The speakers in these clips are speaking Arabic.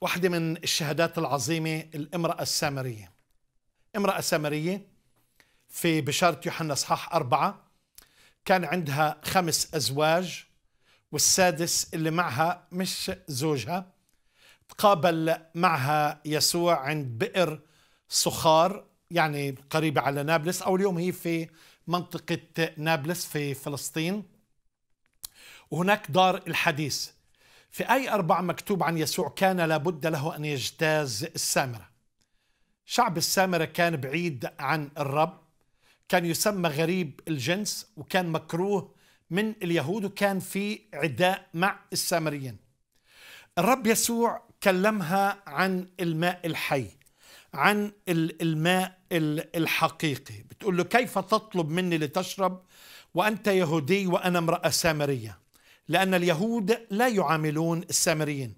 واحدة من الشهادات العظيمة الامرأة السامرية امرأة سامرية في بشارة يوحنا اصحاح أربعة كان عندها خمس أزواج والسادس اللي معها مش زوجها تقابل معها يسوع عند بئر صخار يعني قريبة على نابلس أو اليوم هي في منطقة نابلس في فلسطين وهناك دار الحديث في أي أربعة مكتوب عن يسوع كان لابد له أن يجتاز السامرة شعب السامرة كان بعيد عن الرب كان يسمى غريب الجنس وكان مكروه من اليهود وكان في عداء مع السامريين الرب يسوع كلمها عن الماء الحي عن الماء الحقيقي بتقول له كيف تطلب مني لتشرب وأنت يهودي وأنا امرأة سامرية لأن اليهود لا يعاملون السامريين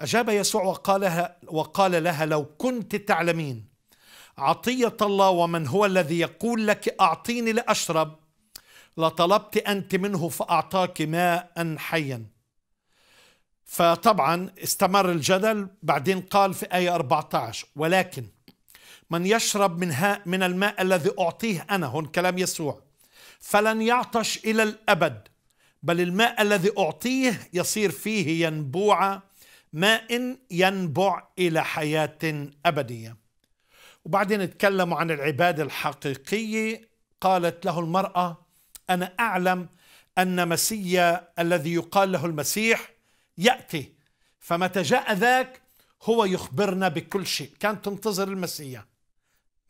أجاب يسوع وقالها وقال لها لو كنت تعلمين عطية الله ومن هو الذي يقول لك أعطيني لأشرب لطلبت أنت منه فأعطاك ماء حيا فطبعا استمر الجدل بعدين قال في آية 14 ولكن من يشرب من, من الماء الذي أعطيه أنا هون كلام يسوع فلن يعطش إلى الأبد بل الماء الذي أعطيه يصير فيه ينبوع ماء ينبع إلى حياة أبدية وبعدين اتكلموا عن العبادة الحقيقية قالت له المرأة أنا أعلم أن مسيا الذي يقال له المسيح يأتي فمتى جاء ذاك هو يخبرنا بكل شيء كانت تنتظر المسيا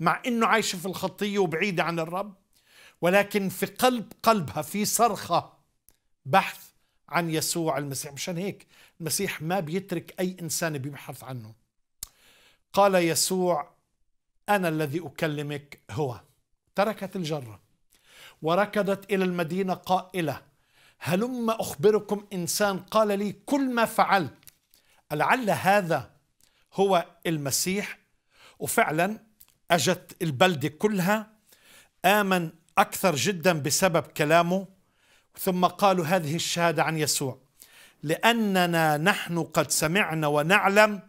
مع أنه عايشة في الخطية وبعيدة عن الرب ولكن في قلب قلبها في صرخة بحث عن يسوع المسيح مشان هيك المسيح ما بيترك أي إنسان بيبحث عنه قال يسوع أنا الذي أكلمك هو تركت الجرة وركضت إلى المدينة قائلة هلم أخبركم إنسان قال لي كل ما فعلت لعل هذا هو المسيح وفعلا أجت البلدة كلها آمن أكثر جدا بسبب كلامه ثم قالوا هذه الشهادة عن يسوع لأننا نحن قد سمعنا ونعلم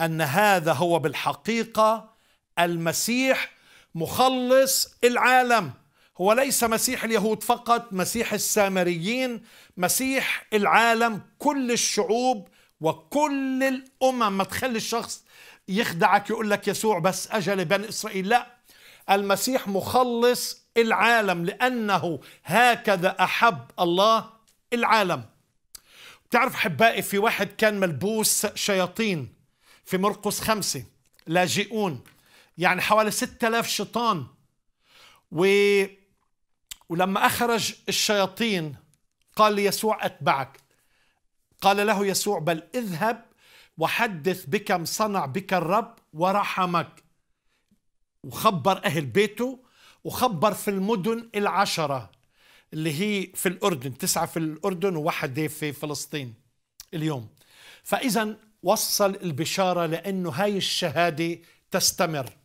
أن هذا هو بالحقيقة المسيح مخلص العالم هو ليس مسيح اليهود فقط مسيح السامريين مسيح العالم كل الشعوب وكل الأمم ما تخلي الشخص يخدعك يقول لك يسوع بس أجل بني إسرائيل لا المسيح مخلص العالم لأنه هكذا أحب الله العالم بتعرف حبائي في واحد كان ملبوس شياطين في مرقس خمسة لاجئون يعني حوالي ستة آلاف شيطان و... ولما أخرج الشياطين قال ليسوع أتبعك قال له يسوع بل اذهب وحدث بكم صنع بك الرب ورحمك وخبر أهل بيته وخبر في المدن العشرة اللي هي في الأردن تسعة في الأردن وواحدة في فلسطين اليوم فإذا وصل البشارة لأنه هاي الشهادة تستمر